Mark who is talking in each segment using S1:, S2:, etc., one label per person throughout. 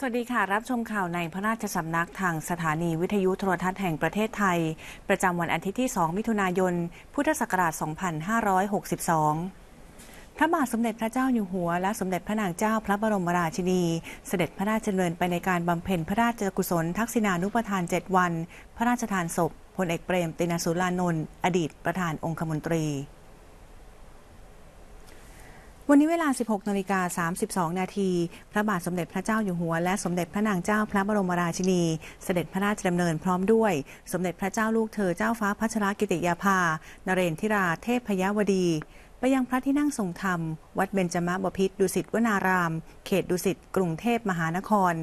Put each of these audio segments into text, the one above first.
S1: สวัสดีค่ะรับชมข่าวในพระราชสำนักทางสถานีวิทยุโทรทัศน์แห่งประเทศไทย ประจำวันอาทิตย์ที่2มิถุนายนพุทธศักราช 2562พระบาทสมเด็จพระเจ้าอยู่หัวและสมเด็จพระนางเจ้า พระบรมราชินี เสด็จพระราชดำเนินไปในการบำเพ็ญพระราชกุศล ทักษิณานุปทาน 7 วัน พระราชทานศพพลเอกเปรมตินสุรานนท์อดีตประธานองคมนตรีวันนี้ เวลา 16 นาฬิกา 32 นาทีพระบาทสมเด็จพระเจ้าอยู่หัวและสมเด็จพระนางเจ้าพระบรมราชินี เสด็จพระราชดำเนินพร้อมด้วย สมเด็จพระเจ้าลูกเธอเจ้าฟ้าพัชรกิติยาภา นเรนทิรา เทพพยวดี ไปยังพระที่นั่งทรงธรรม วัดเบญจมบพิตรดุสิตวนาราม เขตดุสิต กรุงเทพมหานคร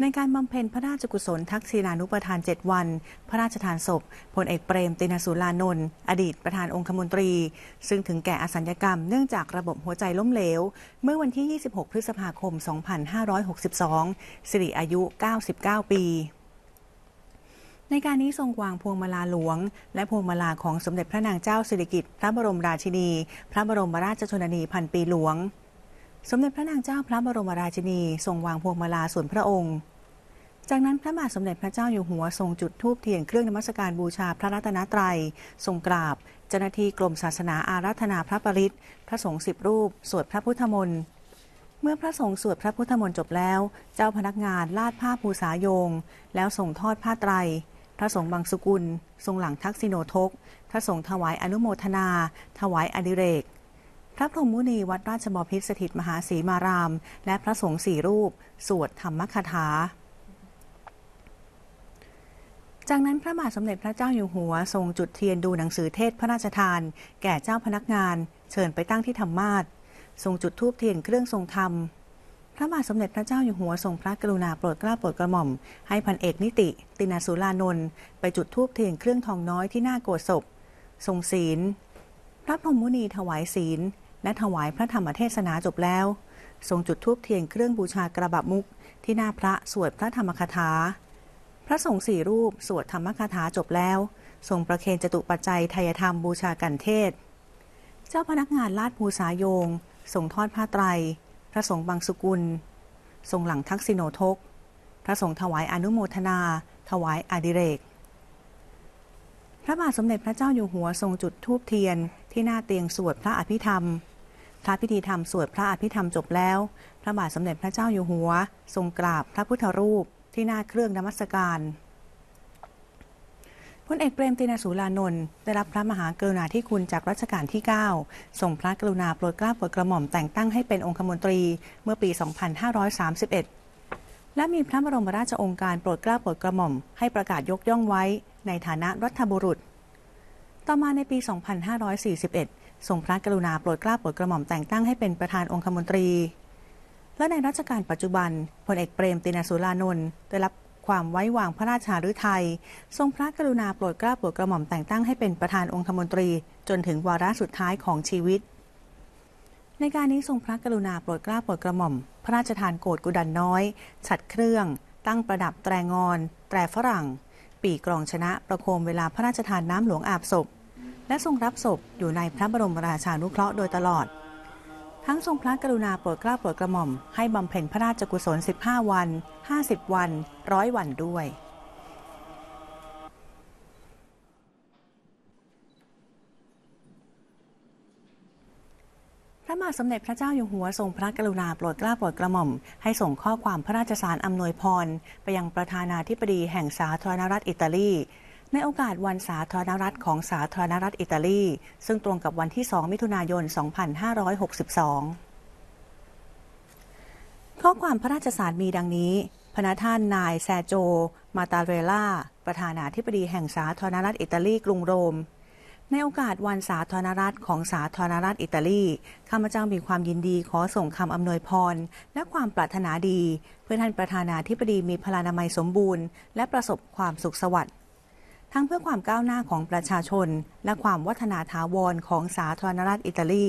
S1: ในการบำเพ็ญพระราชกุศลทักษิณานุประทาน 7 วัน พระราชทานศพพลเอกเปรมตินสุรานนท์อดีตประธานองคมนตรี ซึ่งถึงแก่อสัญกรรมเนื่องจากระบบหัวใจล้มเหลว เมื่อวันที่ 26 พฤษภาคม 2562 สิริอายุ 99 ปี ในการนี้ทรงวางพวงมาลาหลวง และพวงมาลาของสมเด็จพระนางเจ้าสิริกิติ์พระบรมราชินี พระบรมราชชนนีพันปีหลวงสมเด็จพระนางเจ้าพระบรมราชินีทรงวางพวงมาลาส่วนพระองค์ จากนั้นพระบาทสมเด็จพระเจ้าอยู่หัวทรงจุดธูปเทียนเครื่องนมัสการบูชาพระรัตนตรัยทรงกราบ เจ้าหน้าที่กรมศาสนาอารัธนาพระปริศพระสงฆ์สิบรูปสวดพระพุทธมนต์ เมื่อพระสงฆ์สวดพระพุทธมนต์จบแล้วเจ้าพนักงานลาดผ้าภูษาโยง แล้วส่งทอดผ้าไตร พระสงฆ์บางสุกุลทรงหลังทักษิโนทกพระสงฆ์ถวายอนุโมทนา ถวายอดิเรกระพรหมมุนีวัดราชบพิรสถิตมหาศีมาราม และพระสงฆ์สี่รูป สวดธรรมคาถา จากนั้นพระบาทสมเด็จพระเจ้าอยู่หัว ทรงจุดเทียนดูหนังสือเทศพระราชทาน แก่เจ้าพนักงาน เชิญไปตั้งที่ธรรมาสทรงจุดทูปเทียนเครื่องทรงธรรม พระบาทสมเด็จพระเจ้าอยู่หัวทรงพระกรุณาโปรดกล้าโปรดกระหม่อมให้พันเอกนิติตินาสุลานนท์ไปจุดทูปเทียนเครื่องทองน้อยที่หน้าโกศพทรงศีล พระพรหมมุนีถวายศีลและถวายพระธรรมเทศนาจบแล้วทรงจุดธูปเทียนเครื่องบูชากระบะมุก ที่หน้าพระสวดพระธรรมคาถาพระสงฆ์สี่รูปสวดธรรมคาถาจบแล้วทรงประเคนจตุปัจจัยไทยธรรมบูชากันเทศ เจ้าพนักงานลาดภูสาโยงทรงทอดผ้าไตร พระสงฆ์บางสุกุลทรงหลังทักษิโนทก พระสงฆ์ถวายอนุโมทนา ถวายอดิเรก พระบาทสมเด็จพระเจ้าอยู่หัวทรงจุดทูบเทียน ที่หน้าเตียงสวดพระอภิธรรมพระพิธีธรรมสวดพระอภิธรรมจบแล้ว พระบาทสมเด็จพระเจ้าอยู่หัว ทรงกราบพระพุทธรูป ที่หน้าเครื่องนมัสการ พลเอกเปรมตินสุรานนท์ได้รับพระมหากรุณาธิคุณจากรัชกาลที่9ส่งพระกรุณาโปรดเกล้าโปรดกระหม่อม แต่งตั้งให้เป็นองคมนตรีเมื่อปี 2531 และมีพระบรมราชองค์การโปรดเกล้าโปรดกระหม่อมให้ประกาศยกย่องไว้ ในฐานะรัฐบุรุษ ต่อมาในปี 2541ทรงพระกรุณาโปรดเกล้าโปรดกระหม่อมแต่งตั้งให้เป็นประธานองคมนตรี และในรัชกาลปัจจุบันพลเอกเปรมตินสุรานนท์ได้รับความไว้วางพระราชาฤทัยทรงพระกรุณาโปรดเกล้าโปรดกระหม่อมแต่งตั้งให้เป็นประธานองคมนตรี จนถึงวาระสุดท้ายของชีวิต ในการนี้ทรงพระกรุณาโปรดเกล้าโปรดกระหม่อมพระราชทานโกดกุดันน้อย ฉัดเครื่อง ตั้งประดับแตรงอนแตรฝรั่ง ปีกรองชนะประโคมเวลาพระราชทานน้ำหลวงอาบศพและทรงรับศพอยู่ในพระบรมราชานุเคราะห์โดยตลอด ทั้งทรงพระกรุณาโปรดเกล้าโปรดกระหม่อม ให้บำเพ็ญพระราชกุศล 15 วัน 50 วันร้อยวันด้วย พระบาทสมเด็จพระเจ้าอยู่หัวทรงพระกรุณาโปรดเกล้าโปรดกระหม่อม ให้ส่งข้อความพระราชสารอำนวยพร ไปยังประธานาธิบดีแห่งสาธารณรัฐอิตาลีในโอกาสวันสาธารณรัฐของสาธารณรัฐอิตาลี ซึ่งตรงกับวันที่ 2 มิถุนายน 2562 ข้อความพระราชสารมีดังนี้ พระท่านนายแซโจ มาตาเรล่าประธานาธิบดีแห่งสาธารณรัฐอิตาลีกรุงโรม ในโอกาสวันสาธารณรัฐของสาธารณรัฐอิตาลี ข้าพเจ้ามีความยินดีขอส่งคำอำนวยพร และความปรารถนาดี เพื่อท่านประธานาธิบดีมีพลานามัยสมบูรณ์ และประสบความสุขสวัสดิ์ทั้งเพื่อความก้าวหน้าของประชาชนและความวัฒนาถาวร ของสาธารณรัฐอิตาลี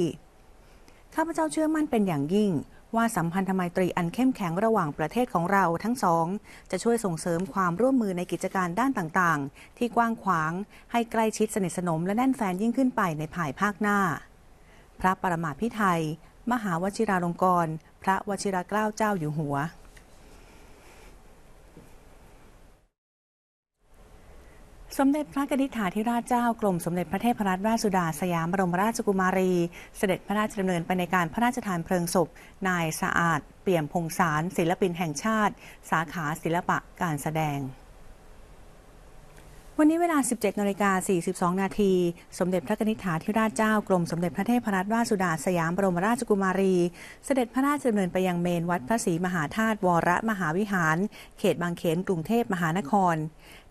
S1: ข้าพเจ้าเชื่อมั่นเป็นอย่างยิ่ง ว่าสัมพันธไมตรีอันเข้มแข็งระหว่างประเทศของเราทั้งสองจะช่วยส่งเสริมความร่วมมือในกิจการด้านต่างๆ ที่กว้างขวางให้ใกล้ชิดสนิทสนมและแน่นแฟนยิ่งขึ้นไปในภายภาคหน้า พระประมาพิไทย มหาวชิราลงกรณ์พระวชิรเกล้าเจ้าอยู่หัวสมเด็จพระนิธิาธิราชเจ้ากรมสมเด็จพระเทพรัตนราชสุดาสยามบรมราชกุมารี เสด็จพระราชดำเนินไปในการพระราชทานเพลิงศพนายสะอาด เปี่ยมพงสารศิลปินแห่งชาติ สาขาศิลปะการแสดงวันนี้เวลา 17นาฬิกา42 นาที สมเด็จพระนิษฐาธิราชเจ้ากรมสมเด็จพระเทพรัตนราชสุดาสยามบรมราชกุมารี เสด็จพระราชดำเนินไปยังเมนวัดพระศรีมหาธาตุวรมหาวิหาร เขตบางเขนกรุงเทพมหานคร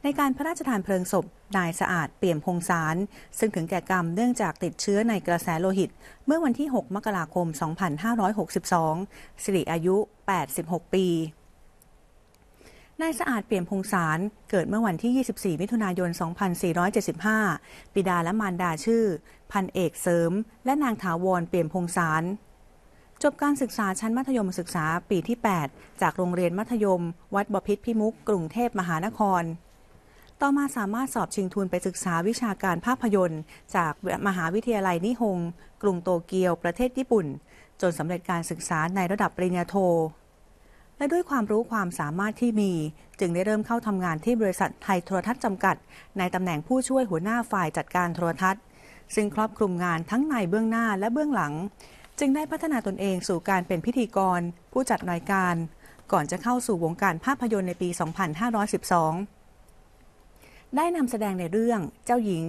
S1: ในการพระราชทานเพลิงศพนายสะอาดเปี่ยมพงสาร ซึ่งถึงแก่กรรมเนื่องจากติดเชื้อในกระแสโลหิต เมื่อวันที่ 6 มกราคม 2562 สิริอายุ 86 ปีนายสะอาดเปลี่ยนพงสาร เกิดเมื่อวันที่ 24 มิถุนายน 2475ปิดาและมารดาชื่อ พันเอกเสริมและนางถาวรเปลี่ยนพงสาร จบการศึกษาชั้นมัธยมศึกษาปีที่ 8 จากโรงเรียนมัธยมวัดบพิษพิมุกกรุงเทพมหานคร ต่อมาสามารถสอบชิงทุนไปศึกษาวิชาการภาพยนตร์ จากมหาวิทยาลัยนิฮงกรุงโตเกียวประเทศญี่ปุ่น จนสำเร็จการศึกษาในระดับปริญญาโทและด้วยความรู้ความสามารถที่มี จึงได้เริ่มเข้าทำงานที่บริษัทไทยโทรทัศน์จำกัดในตำแหน่งผู้ช่วยหัวหน้าฝ่ายจัดการโทรทัศน์ ซึ่งครอบคลุมงานทั้งในเบื้องหน้าและเบื้องหลัง จึงได้พัฒนาตนเองสู่การเป็นพิธีกร ผู้จัดรายการ ก่อนจะเข้าสู่วงการภาพยนตร์ในปี 2512 ได้นำแสดงในเรื่องเจ้าหญิง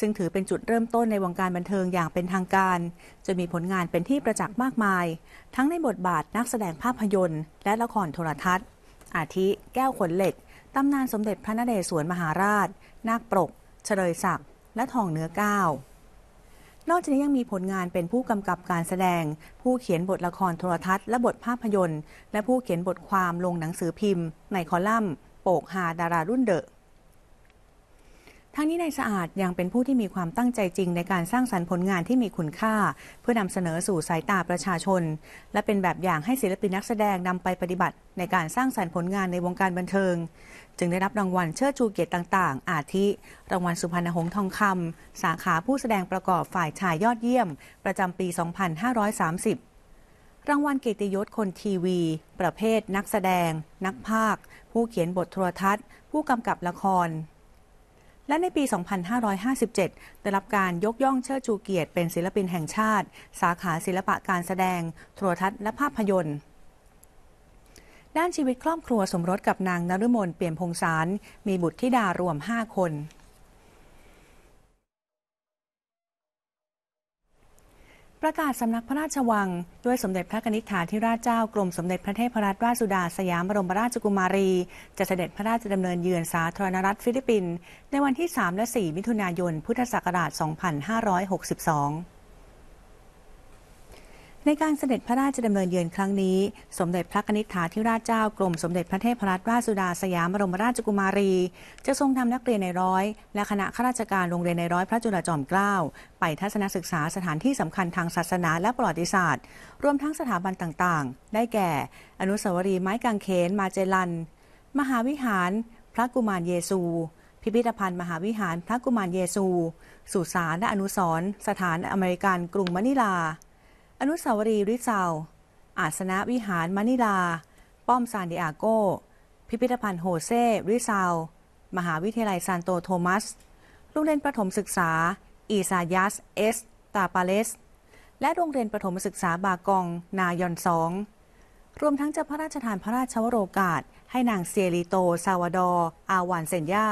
S1: ซึ่งถือเป็นจุดเริ่มต้นในวงการบันเทิงอย่างเป็นทางการ จะมีผลงานเป็นที่ประจักษ์มากมาย ทั้งในบทบาทนักแสดงภาพยนตร์ และละครโทรทัศน์ อาทิแก้วขนเหล็กตำนานสมเด็จพระนเรศวรมหาราชนาคปรกเฉลยศักดิ์และทองเนื้อก้าวนอกจากนี้ยังมีผลงานเป็นผู้กำกับการแสดง ผู้เขียนบทละครโทรทัศน์ และบทภาพยนตร์และผู้เขียนบทความลงหนังสือพิมพ์ในคอลัมน์ โปกหาดารารุ่นเดอะทั้งนี้นายสะอาดยังเป็นผู้ที่มีความตั้งใจจริงในการสร้างสรรค์ผลงานที่มีคุณค่า เพื่อนำเสนอสู่สายตาประชาชน และเป็นแบบอย่างให้ศิลปินนักแสดงนำไปปฏิบัติในการสร้างสรรค์ผลงานในวงการบันเทิง จึงได้รับรางวัลเชิดชูเกียรติต่างๆ อาทิรางวัลสุพรรณหงษ์ทองคำ สาขาผู้แสดงประกอบฝ่ายชายยอดเยี่ยม ประจำปี 2530 รางวัลเกียรติยศคนทีวี ประเภท นักแสดง นักภาคผู้เขียนบทโทรทัศน์ ผู้กำกับละครและในปี 2557 ได้รับการยกย่องเชิดชูเกียรติเป็นศิลปินแห่งชาติ สาขาศิลปะการแสดงโทรทัศน์และภาพยนตร์ ด้านชีวิตครอบครัวสมรสกับนางนฤมลเปี่ยมพงสาร มีบุตรธิดารวม 5 คนประกาศสำนักพระราชวัง ด้วยสมเด็จพระนิธิฐาธิราชเจ้ากรมสมเด็จพระเทพรัตนราชสุดาสยามบรมราชกุมารี จะเสด็จพระราชดำเนินเยือนสาธารณรัฐฟิลิปปินส์ในวันที่ 3 และ4มิถุนายนพุทธศักราช 2562ในการเสด็จพระราชดำเนินเยือนครั้งนี้ สมเด็จพระนิษฐาธิราชเจ้ากรมสมเด็จพระเทพรัตนราชสุดาสยามบรมราชกุมารี จะทรงนำนักเรียนในร้อย และคณะข้าราชการโรงเรียนในร้อยพระจุลจอมเกล้าไปทัศนศึกษาสถานที่สำคัญทางศาสนาและประวัติศาสตร์ รวมทั้งสถาบันต่างๆ ได้แก่ อนุสาวรีย์ไม้กางเขนมาเจลัน มหาวิหารพระกุมารเยซู พิพิธภัณฑ์มหาวิหารพระกุมารเยซู สุสานและอนุสรสถานอเมริกันกรุงมะนิลาอนุสาวรีย์ริซาว อาสนะวิหารมะนิลา ป้อมซานดิอาโก พิพิธภัณฑ์โฮเซ่ริซาว มหาวิทยาลัยซานโตโทมัส โรงเรียนประถมศึกษาอิซายัส เอส ตาปาเลส และโรงเรียนประถมศึกษาบากอง นายอนสอง รวมทั้งจะพระราชทานพระราชวโรกาสให้นางเซียริโตซาวดอร์อาวานเซนยา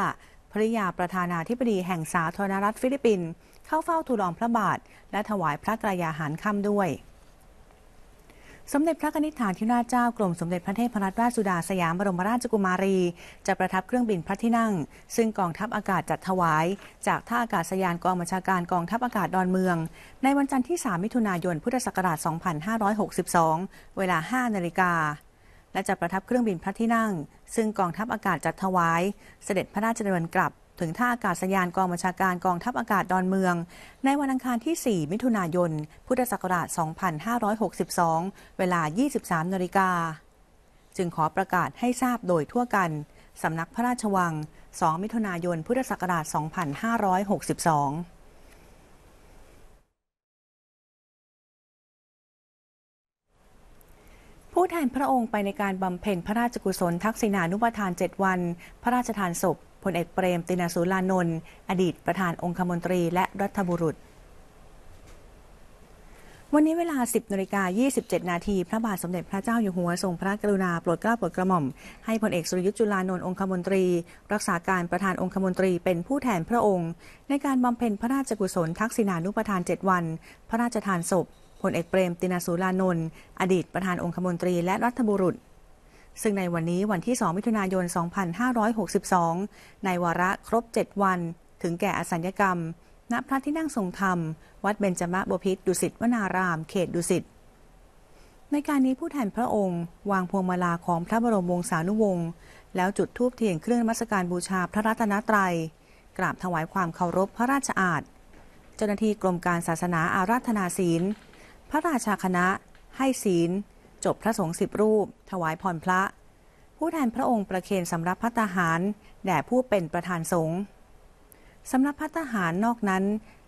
S1: ภริยาประธานาธิบดีแห่งสาธารณรัฐฟิลิปปินส์เข้าเฝ้าทูลองพระบาท และถวายพระกรยาหารค่ำด้วย สมเด็จพระนิธิฐานที่ราชเจ้ากรมสมเด็จพระเทพรัตนราชสุดาสยามบรมราชกุมารีจะประทับเครื่องบินพระที่นั่ง ซึ่งกองทัพอากาศจัดถวาย จากท่าอากาศยานกองบัญชาการกองทัพอากาศดอนเมือง ในวันจันทร์ที่ 3 มิถุนายน พุทธศักราช 2562 เวลา 5 นาฬิกา และจะประทับเครื่องบินพระที่นั่ง ซึ่งกองทัพอากาศจัดถวาย เสด็จพระราชดำเนินกลับถึงท่าอากาศยานกองบัญชาการกองทัพอากาศดอนเมือง ในวันอังคารที่ 4 มิถุนายน พุทธศักราช 2562 เวลา 23 นาฬิกา จึงขอประกาศให้ทราบโดยทั่วกันสำนักพระราชวัง 2 มิถุนายน พุทธศักราช 2562 ผู้แทนพระองค์ไปในการบำเพ็ญพระราชกุศลทักษิณานุปทาน 7 วัน พระราชทานศพพลเอกเปรมตินาสุลานนท์อดีตประธานองคมนตรี และรัฐบุรุษ วันนี้เวลา 10 นาฬิกา27 นาทีพระบาทสมเด็จพระเจ้าอยู่หัวทรงพระกรุณาโปรดเกล้าโปรดกระหม่อมให้พลเอกสุรยุทธ์จุลานนท์องคมนตรี รักษาการประธานองคมนตรีเป็นผู้แทนพระองค์ ในการบำเพ็ญพระราชกุศลทักษิณานุปทาน 7 วัน พระราชทานศพพลเอกเปรม ตินาสุลานนท์อดีตประธานองคมนตรีและรัฐบุรุษซึ่งในวันนี้วันที่ 2 มิถุนายน 2562 ในวาระครบ 7 วัน ถึงแก่อสัญกรรม ณพระที่นั่งทรงธรรม วัดเบญจมบพิตรดุสิตวนาราม เขตดุสิต ในการนี้ผู้แทนพระองค์วางพวงมาลาของพระบรมวงศานุวงศ์ แล้วจุดธูปเทียนเครื่องมัสการบูชาพระรัตนตรัย กราบถวายความเคารพพระราชอาณเจ้าหน้าที่กรมการศาสนาอาราธนาศีล พระราชาคณะ ให้ศีลจบพระสงฆ์สิบรูป ถวายพรพระ ผู้แทนพระองค์ประเคนสำรับพัตหาร แด่ผู้เป็นประธานสงฆ์สำรับพัตหารนอกนั้น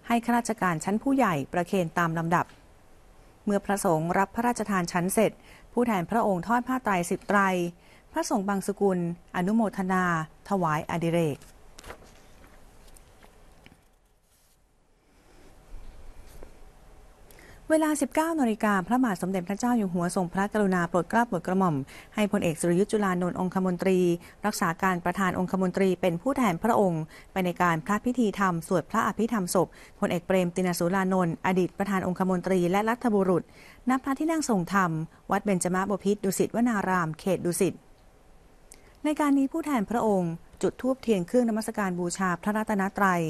S1: ให้ข้าราชการชั้นผู้ใหญ่ประเคนตามลำดับ เมื่อพระสงฆ์รับพระราชทานชั้นเสร็จ ผู้แทนพระองค์ทอดผ้าไตรสิบไตร พระสงฆ์บางสกุล อนุโมทนา ถวายอดิเรกเวลา 19นาฬิกาพระบาทสมเด็จพระเจ้าอยู่หัวทรงพระกรุณาโปรดเกล้าโปรดกระหม่อมให้พลเอกสุรยุทธ์จุลานนท์องคมนตรี รักษาการประธานองคมนตรีเป็นผู้แทนพระองค์ ไปในการพระพิธีธรรมสวดพระอภิธรรมศพพลเอกเปรมตินสุรานนท์อดีต ประธานองคมนตรีและรัฐบุรุษณพระที่นั่งทรงธรรมวัดเบญจมบพิตรดุสิตวนารามเขตดุสิตในการนี้ผู้แทนพระองค์ จุดธูปเทียนเครื่องนมัสการบูชาพระรัตนตรัย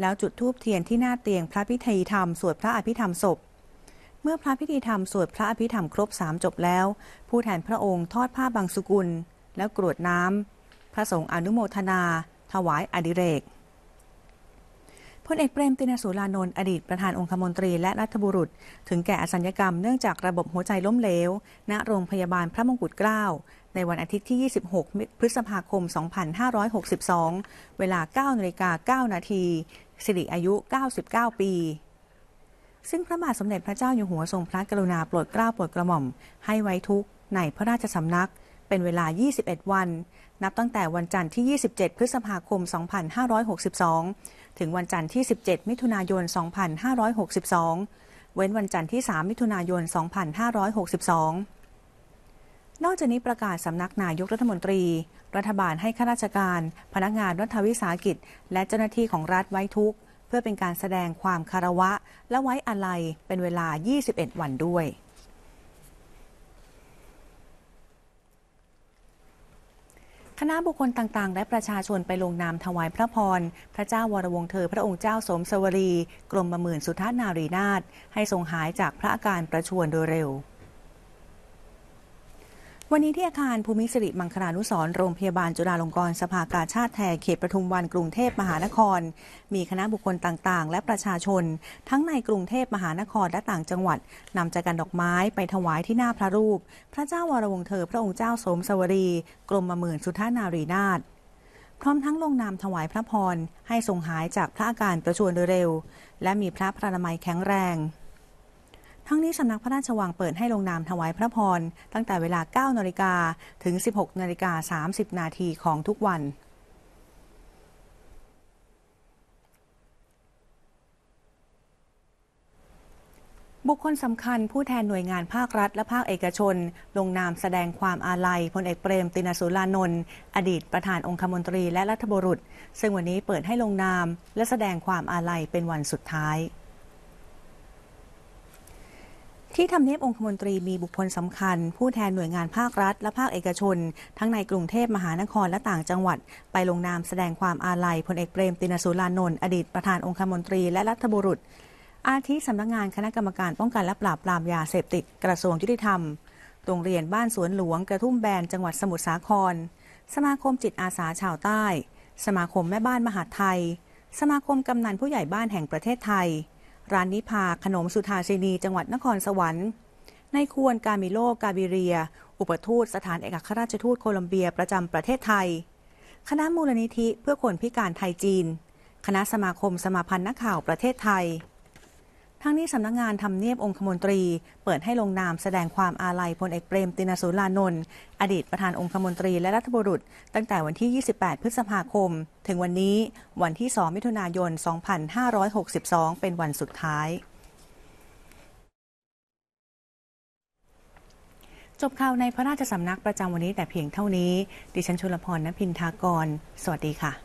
S1: แล้วจุดธูปเทียนที่หน้าเตียงพระพิธีธรรมสวดพระอภิธรรมศพเมื่อพระพิธีธรรมสวดพระอภิธรรมครบสามจบแล้ว ผู้แทนพระองค์ทอดผ้าบางสุกุลและกรวดน้ำพระสงฆ์อนุโมทนา ถวายอดิเรกพลเอกเปรมตินสุรานนท์อดีตประธานองคมนตรีและรัฐบุรุษ ถึงแก่อสัญญกรรมเนื่องจากระบบหัวใจล้มเหลวณโรงพยาบาลพระมงกุฎเกล้า ในวันอาทิตย์ที่ 26 พฤษภาคม 2562 เวลา9นาฬิกา 9 นาทีสิริอายุ 99 ปีซึ่งพระบาทสมเด็จพระเจ้าอยู่หัวทรงพระกรุณาโปรดเกล้าโปรดกระหม่อม ให้ไว้ทุกในพระราชสำนักเป็นเวลา 21 วัน นับตั้งแต่วันจันทร์ที่ 27 พฤษภาคม 2562 ถึงวันจันทร์ที่ 17 มิถุนายน 2562 เว้นวันจันทร์ที่ 3 มิถุนายน 2562 นอกจากนี้ประกาศสำนักนายกรัฐมนตรี รัฐบาลให้ข้าราชการ พนักงานรัฐวิสาหกิจ และเจ้าหน้าที่ของรัฐไว้ทุกเพื่อเป็นการแสดงความคารวะและไว้อาลัยเป็นเวลา 21 วันด้วย คณะบุคคลต่าง ๆ และประชาชนไปลงนามถวายพระพร พระเจ้าวรวงเธอพระองค์เจ้าสมสวรีกรมบมื่นสุทธานารีนาถให้ทรงหายจากพระอาการประชวรโดยเร็ววันนี้ที่อาคารภูมิสิริมังคลานุสรโรงพยาบาลจุฬาลงกรณ์สภากาชาติแทนเขตประทุมวันกรุงเทพมหานคร มีคณะบุคคลต่างๆ และประชาชน ทั้งในกรุงเทพมหานครและต่างจังหวัดนำจักรันดอกไม้ไปถวายที่หน้าพระรูป พระเจ้าวรวงเธอพระองค์เจ้าสมสวรีกรมหมื่นสุทธานารีนาถพร้อมทั้งลงนามถวายพระพรให้ทรงหายจากพระอาการประชวนโดยเร็ว และมีพระพระนามัยแข็งแรงทั้งนี้สำนักพระราชวังเปิดให้ลงนามถวายพระพร ตั้งแต่เวลา 9นาฬิกาถึง 16นาฬิกา30นาทีของทุกวัน บุคคลสำคัญผู้แทนหน่วยงานภาครัฐ และภาคเอกชน ลงนามแสดงความอาลัยพลเอกเปรม ตินสุรานนท์อดีตประธานองคมนตรีและรัฐบุรุษ ซึ่งวันนี้เปิดให้ลงนาม และแสดงความอาลัยเป็นวันสุดท้ายที่ทำเนียบองคมนตรีมีบุคคลสำคัญ ผู้แทนหน่วยงานภาครัฐ และภาคเอกชน ทั้งในกรุงเทพมหานครและต่างจังหวัด ไปลงนามแสดงความอาลัยพลเอกเปรมตินสุรานนท์อดีตประธานองคมนตรีและรัฐบุรุษ อาทิสำนักงงาน คณะกรรมการป้องกันและปราบปรามยาเสพติด กระทรวงยุติธรรมโรงเรียนบ้านสวนหลวง กระทุ่มแบนจังหวัดสมุทรสาคร สมาคมจิตอาสาชาวใต้ สมาคมแม่บ้านมหาไทย สมาคมกำนันผู้ใหญ่บ้านแห่งประเทศไทยร้านนิพาขนมสุธาชินีจังหวัดนครสวรรค์ในควรกามิโลกาบิเรีย อุปทูตสถานเอกอัครราชทูตโคลอมเบียประจำ ประเทศไทย คณะมูลนิธิเพื่อคน พิการไทยจีน คณะสมาคมสมาพันธ์นักข่าวประเทศไทยทั้งนี้สำนักงงานทำเนียบองคมนตรีเปิดให้ลงนามแสดงความอาลัยพลเอกเปรม ตินสุรานนท์อดีตประธานองคมนตรีและรัฐบุรุษตั้งแต่วันที่ 28 พฤษภาคม ถึงวันนี้วันที่ 2 มิถุนายน 2562 เป็นวันสุดท้าย จบข่าวในพระราชสำนักประจำวันนี้แต่เพียงเท่านี้ ดิฉันชุลพรณพินทากร สวัสดีค่ะ